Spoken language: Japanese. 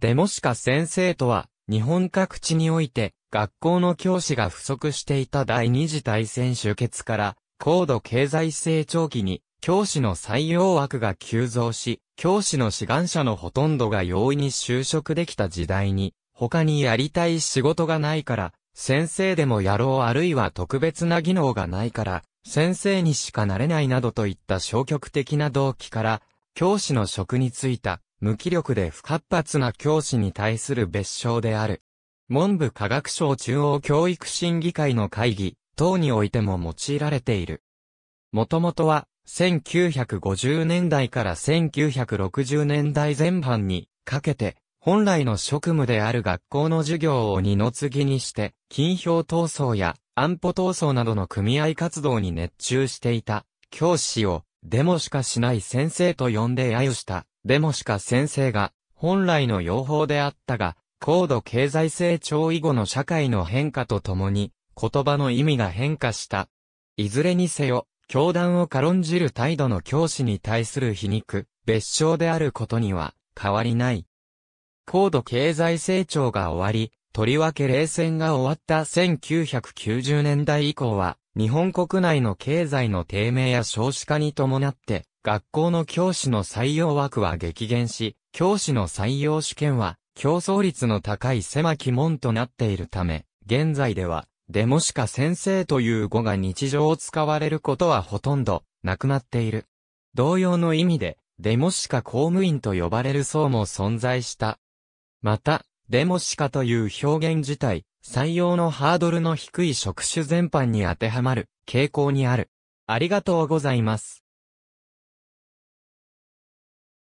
でもしか先生とは、日本各地において、学校の教師が不足していた第二次大戦終結から、高度経済成長期に、教師の採用枠が急増し、教師の志願者のほとんどが容易に就職できた時代に、他にやりたい仕事がないから、先生でもやろうあるいは特別な技能がないから、先生にしかなれないなどといった消極的な動機から、教師の職に就いた無気力で不活発な教師に対する別称である。文部科学省中央教育審議会の会議等においても用いられている。もともとは、1950年代から1960年代前半にかけて、本来の職務である学校の授業を二の次にして、金票闘争や安保闘争などの組合活動に熱中していた、教師を、デモしかしない先生と呼んで揶揄した、でもしか先生が、本来の用法であったが、高度経済成長以後の社会の変化とともに、言葉の意味が変化した。いずれにせよ、教団を軽んじる態度の教師に対する皮肉、別称であることには変わりない。高度経済成長が終わり、とりわけ冷戦が終わった1990年代以降は、日本国内の経済の低迷や少子化に伴って、学校の教師の採用枠は激減し、教師の採用試験は競争率の高い狭き門となっているため、現在では、デモしか先生という語が日常を使われることはほとんどなくなっている。同様の意味で、デモしか公務員と呼ばれる層も存在した。また、デモしかという表現自体、採用のハードルの低い職種全般に当てはまる傾向にある。ありがとうございます。